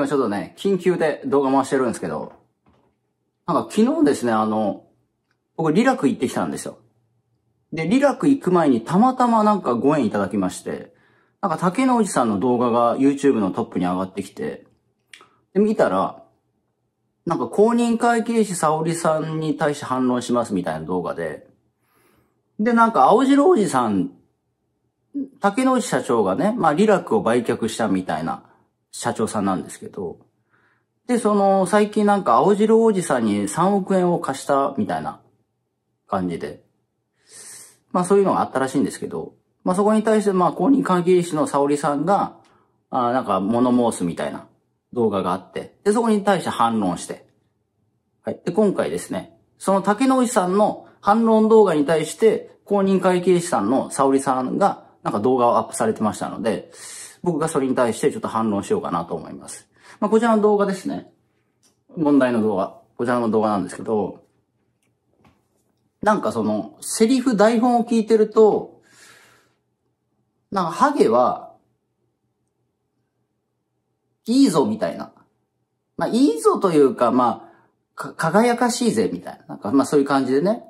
今ちょっとね、緊急で動画回してるんですけど、なんか昨日ですね、あの、僕リラク行ってきたんですよ。で、リラク行く前にたまたまなんかご縁いただきまして、なんか竹野内さんの動画が YouTube のトップに上がってきて、で、見たら、なんか公認会計士沙織さんに対して反論しますみたいな動画で、で、なんか青白おじさん、竹之内社長がね、まあ、リラクを売却したみたいな社長さんなんですけど、で、その、最近なんか青汁王子さんに3億円を貸したみたいな感じで、まあそういうのがあったらしいんですけど、まあそこに対して、まあ公認会議士の沙織さんが、あなんか物申すみたいな動画があって、で、そこに対して反論して、はい。で、今回ですね、その竹之内さんの反論動画に対して、公認会計士さんの沙織さんが、なんか動画をアップされてましたので、僕がそれに対してちょっと反論しようかなと思います。まあ、こちらの動画ですね。問題の動画。こちらの動画なんですけど、なんかその、セリフ、台本を聞いてると、なんかハゲは、いいぞみたいな。まあ、いいぞというか、まあ、輝かしいぜみたいな。なんか、まあそういう感じでね。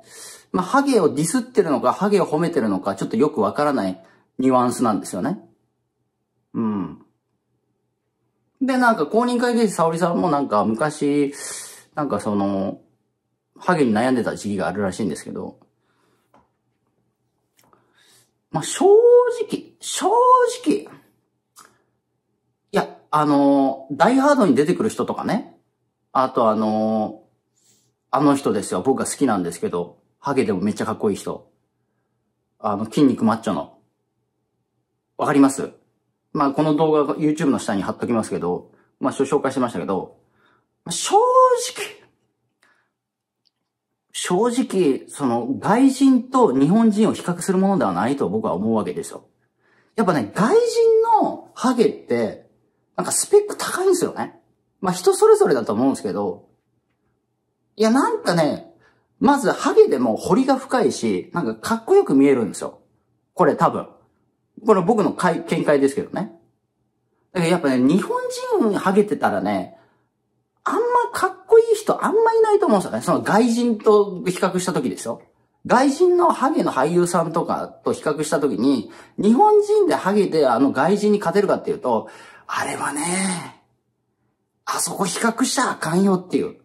まあ、ハゲをディスってるのか、ハゲを褒めてるのか、ちょっとよくわからないニュアンスなんですよね。うん。で、なんか、公認会計士沙織さんもなんか、昔、なんかその、ハゲに悩んでた時期があるらしいんですけど、まあ、正直、正直、いや、あの、ダイハードに出てくる人とかね、あとあの、あの人ですよ、僕が好きなんですけど、ハゲでもめっちゃかっこいい人。あの、筋肉マッチョの。わかりますまあこの動画 YouTube の下に貼っときますけど、まあ紹介してましたけど、正直、正直、その外人と日本人を比較するものではないと僕は思うわけですよ。やっぱね、外人のハゲって、なんかスペック高いんですよね。まあ人それぞれだと思うんですけど、いやなんかね、まずハゲでも彫りが深いし、なんかかっこよく見えるんですよ。これ多分。これ僕の見解ですけどね。だからやっぱね、日本人ハゲてたらね、あんまかっこいい人あんまいないと思うんですよね。その外人と比較した時ですよ。外人のハゲの俳優さんとかと比較した時に、日本人でハゲてあの外人に勝てるかっていうと、あれはね、あそこ比較しちゃあかんよっていう。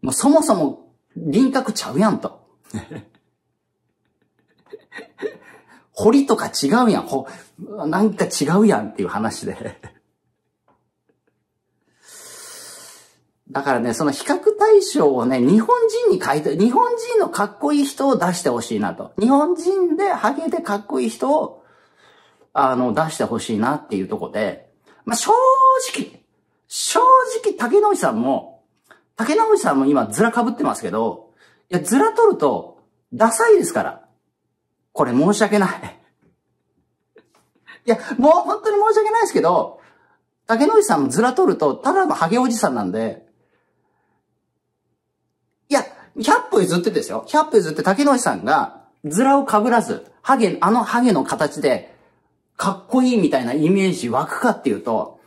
もうそもそも輪郭ちゃうやんと。堀とか違うやん。ほ、なんか違うやんっていう話でだからね、その比較対象をね、日本人に変えて、日本人のかっこいい人を出してほしいなと。日本人でハゲでかっこいい人を、あの、出してほしいなっていうとこで、まあ、正直、正直、竹野内さんも、竹野内さんも今、ズラ被ってますけど、いや、ズラ取ると、ダサいですから。これ申し訳ない。いや、もう本当に申し訳ないですけど、竹野内さんもずら取ると、ただのハゲおじさんなんで、いや、100歩譲ってですよ。100歩譲って竹野内さんが、ずらを被らず、ハゲ、あのハゲの形で、かっこいいみたいなイメージ湧くかっていうと、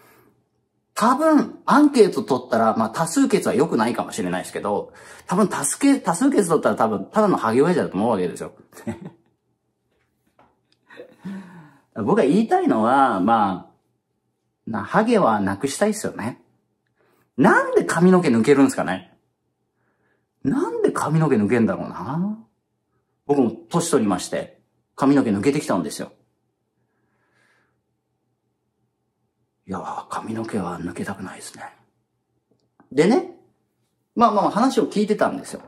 多分、アンケート取ったら、まあ、多数決は良くないかもしれないですけど、多分、多数決、多数決取ったら多分、ただのハゲ親父だと思うわけですよ。僕が言いたいのは、まあ、な、ハゲはなくしたいっすよね。なんで髪の毛抜けるんですかねなんで髪の毛抜けんだろうな僕も年取りまして、髪の毛抜けてきたんですよ。いや髪の毛は抜けたくないですね。でね、まあまあ話を聞いてたんですよ。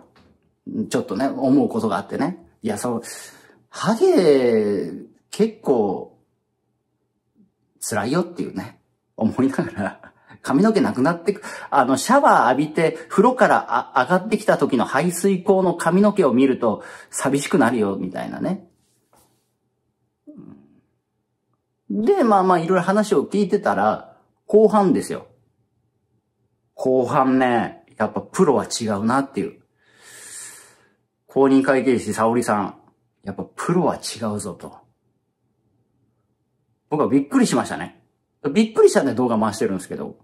ちょっとね、思うことがあってね。いや、そう、ハゲ、結構、辛いよっていうね、思いながら、髪の毛なくなってく、あの、シャワー浴びて、風呂から上がってきた時の排水口の髪の毛を見ると、寂しくなるよ、みたいなね。で、まあまあ、いろいろ話を聞いてたら、後半ですよ。後半ね、やっぱプロは違うなっていう。公認会計士沙織さん、やっぱプロは違うぞと。僕はびっくりしましたね。びっくりしたね、動画回してるんですけど。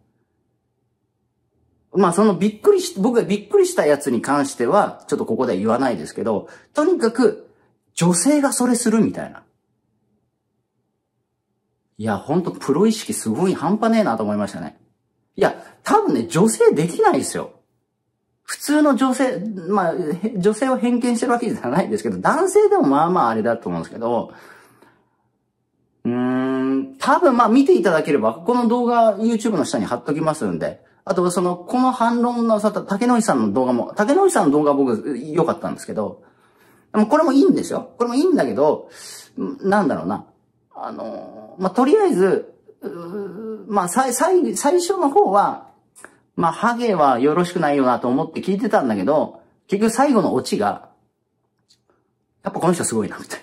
まあそのびっくりし、僕がびっくりしたやつに関しては、ちょっとここでは言わないですけど、とにかく、女性がそれするみたいな。いや、ほんとプロ意識すごい半端ねえなと思いましたね。いや、多分ね、女性できないですよ。普通の女性、まあ、女性を偏見してるわけじゃないですけど、男性でもまあまああれだと思うんですけど、うーん、多分まあ見ていただければ、この動画 YouTube の下に貼っときますんで、あとその、この反論のさ、竹野内さんの動画も、竹野内さんの動画は僕良かったんですけど、でもこれもいいんですよ。これもいいんだけど、なんだろうな。あの、まあ、とりあえず、まあ、最、最、最初の方は、まあ、ハゲはよろしくないよなと思って聞いてたんだけど、結局最後のオチが、やっぱこの人すごいな、みたいな。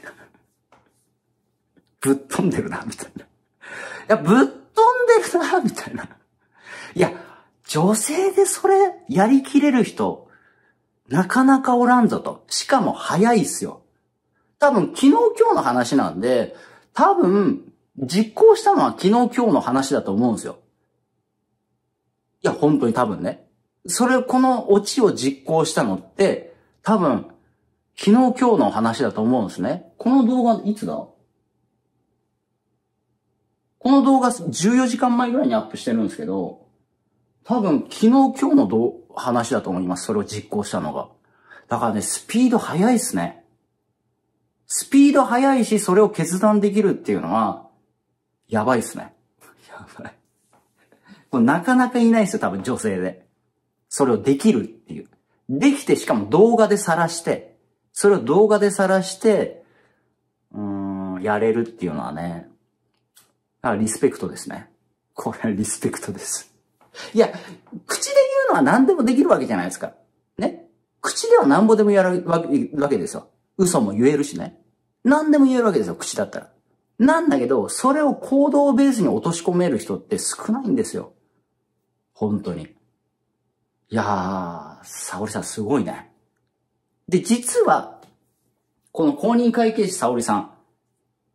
ぶっ飛んでるな、みたいな。いや、ぶっ飛んでるな、みたいな。いや、女性でそれやりきれる人、なかなかおらんぞと。しかも早いっすよ。多分昨日今日の話なんで、多分実行したのは昨日今日の話だと思うんですよ。いや、本当に多分ね。それ、このオチを実行したのって、多分、昨日今日の話だと思うんですね。この動画いつだこの動画14時間前ぐらいにアップしてるんですけど、多分昨日今日のど話だと思います。それを実行したのが。だからね、スピード速いっすね。スピード速いし、それを決断できるっていうのは、やばいっすね。やばい。これなかなかいないっすよ、多分女性で。それをできるっていう。できて、しかも動画で晒して、それを動画で晒して、うん、やれるっていうのはね、あ、リスペクトですね。これはリスペクトです。いや、口で言うのは何でもできるわけじゃないですか。ね。口では何ぼでもやるわけですよ。嘘も言えるしね。何でも言えるわけですよ、口だったら。なんだけど、それを行動ベースに落とし込める人って少ないんですよ。本当に。いやー、沙織さんすごいね。で、実は、この公認会計士沙織さん、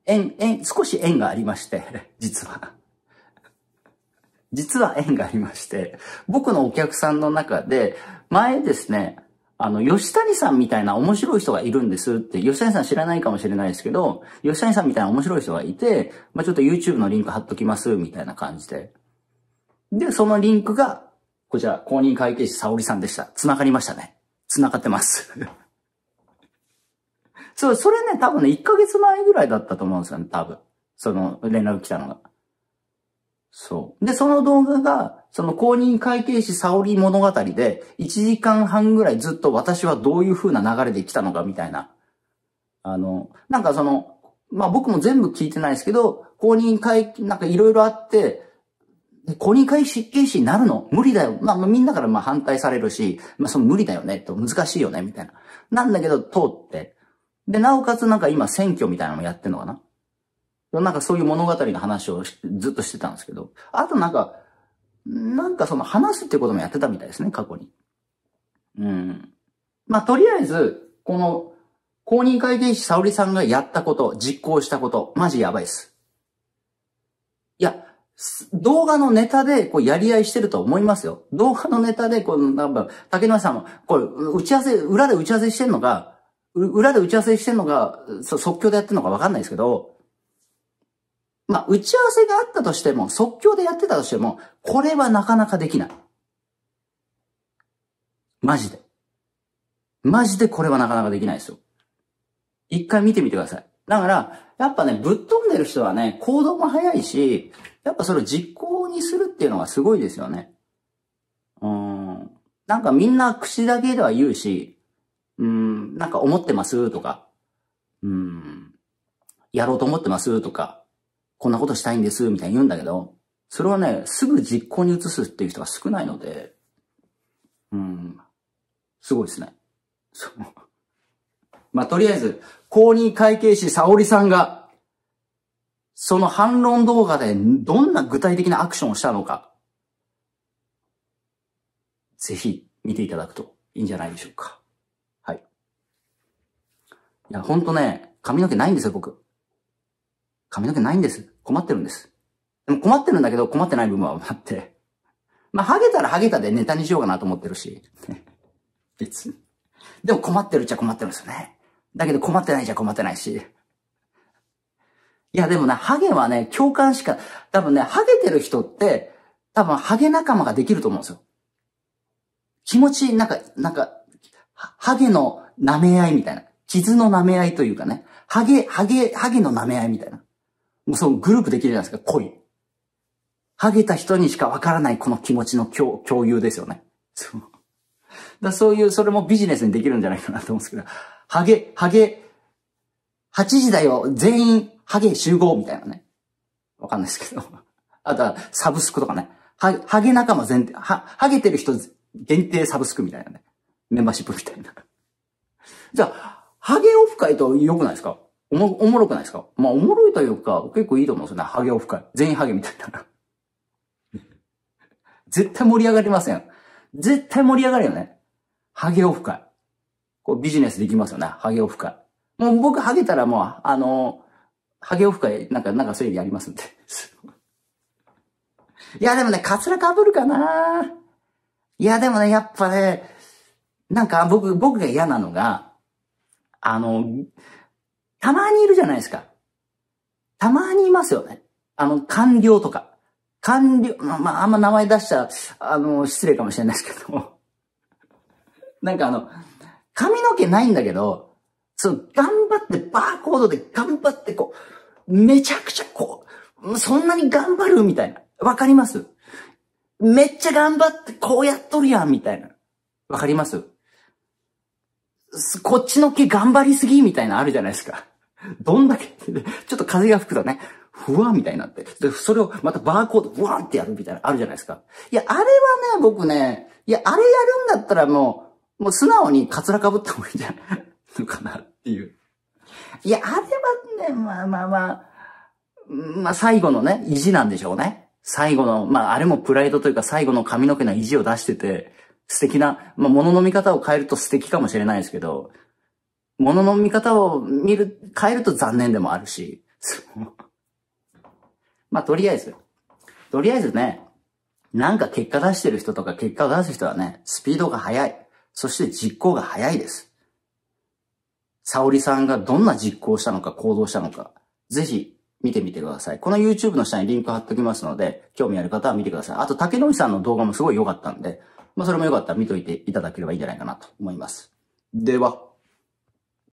縁、縁、少し縁がありまして、実は。実は縁がありまして、僕のお客さんの中で、前ですね、あの、吉谷さんみたいな面白い人がいるんですって、吉谷さん知らないかもしれないですけど、吉谷さんみたいな面白い人がいて、まあ、ちょっと YouTube のリンク貼っときます、みたいな感じで。で、そのリンクが、こちら、公認会計士沙織さんでした。繋がりましたね。繋がってます。そう、それね、多分ね、1ヶ月前ぐらいだったと思うんですよね、多分。その、連絡来たのが。そう。で、その動画が、その公認会計士沙織物語で、1時間半ぐらいずっと私はどういう風な流れで来たのかみたいな。あの、なんかその、まあ、僕も全部聞いてないですけど、公認会、なんかいろいろあって、公認会計士になるの無理だよ。まあ、みんなからまあ反対されるし、まあ、その無理だよね、と難しいよね、みたいな。なんだけど、通って。で、なおかつなんか今選挙みたいなのやってんのかななんかそういう物語の話をずっとしてたんですけど、あとなんか、なんかその話すってこともやってたみたいですね、過去に。うん。まあ、とりあえず、この、公認会計士沙織さんがやったこと、実行したこと、マジやばいっす。いや、動画のネタで、こう、やり合いしてると思いますよ。動画のネタで、こう、なんか、竹野さんも、これ、打ち合わせ、裏で打ち合わせしてんのが、裏で打ち合わせしてんのが、即興でやってんのかわかんないですけど、まあ、打ち合わせがあったとしても、即興でやってたとしても、これはなかなかできない。マジで。マジでこれはなかなかできないですよ。一回見てみてください。だから、やっぱね、ぶっ飛んでる人はね、行動も早いし、やっぱそれを実行にするっていうのがすごいですよね。うん。なんかみんな口だけでは言うし、うん、なんか思ってますとか、うん、やろうと思ってますとか、こんなことしたいんですみたいに言うんだけど、それはね、すぐ実行に移すっていう人が少ないので、うん、すごいですね。そう。まあ、とりあえず、公認会計士沙織さんが、その反論動画でどんな具体的なアクションをしたのか、ぜひ見ていただくといいんじゃないでしょうか。いや、ほんとね、髪の毛ないんですよ、僕。髪の毛ないんです。困ってるんです。でも困ってるんだけど、困ってない部分はあって。まあ、ハゲたらハゲたでネタにしようかなと思ってるし。別に。でも困ってるっちゃ困ってるんですよね。だけど困ってないじゃ困ってないし。いや、でもね、ハゲはね、共感しか、多分ね、ハゲてる人って、多分ハゲ仲間ができると思うんですよ。気持ち、なんか、なんか、ハゲの舐め合いみたいな。傷の舐め合いというかね、ハゲ、ハゲ、ハゲの舐め合いみたいな。もうそのグループできるじゃないですか、恋。ハゲた人にしかわからないこの気持ちの共有ですよね。そう。だそういう、それもビジネスにできるんじゃないかなと思うんですけど、ハゲ、ハゲ、8時だよ、全員、ハゲ集合みたいなね。わかんないですけど。あとは、サブスクとかね。ハハゲ仲間全、は、ハゲてる人限定サブスクみたいなね。メンバーシップみたいな。じゃあ、ハゲオフ会と良くないですかおも、おもろくないですかまあ、おもろいというか、結構いいと思うんですよね。ハゲオフ会。全員ハゲみたいな。絶対盛り上がりません。絶対盛り上がるよね。ハゲオフ会。こうビジネスできますよね。ハゲオフ会。もう僕ハゲたらもう、あのー、ハゲオフ会、なんか、なんかそういうのやりますんで。いや、でもね、カツラ被るかないや、でもね、やっぱね、なんか僕、僕が嫌なのが、あの、たまにいるじゃないですか。たまにいますよね。あの、官僚とか。官僚、まあ、まあ、あんま名前出したら、あの、失礼かもしれないですけども。なんかあの、髪の毛ないんだけど、そう、頑張って、バーコードで頑張って、こう、めちゃくちゃこう、そんなに頑張るみたいな。わかりますめっちゃ頑張って、こうやっとるやん、みたいな。わかりますこっちの毛頑張りすぎみたいなあるじゃないですか。どんだけ、ちょっと風が吹くとね、ふわみたいになって。で、それをまたバーコード、ふわーってやるみたいな、あるじゃないですか。いや、あれはね、僕ね、いや、あれやるんだったらもう、もう素直にカツラかぶった方がいいんじゃないのかなっていう。いや、あれはね、まあまあまあ、まあ最後のね、意地なんでしょうね。最後の、まああれもプライドというか最後の髪の毛の意地を出してて、素敵な、まあ、物の見方を変えると素敵かもしれないですけど、物の見方を見る、変えると残念でもあるし、まあ、とりあえず、とりあえずね、なんか結果出してる人とか結果出す人はね、スピードが速い。そして実行が速いです。沙織さんがどんな実行したのか行動したのか、ぜひ見てみてください。この YouTube の下にリンク貼っときますので、興味ある方は見てください。あと、竹野内さんの動画もすごい良かったんで、まあ、それもよかったら見といていただければいいんじゃないかなと思います。では。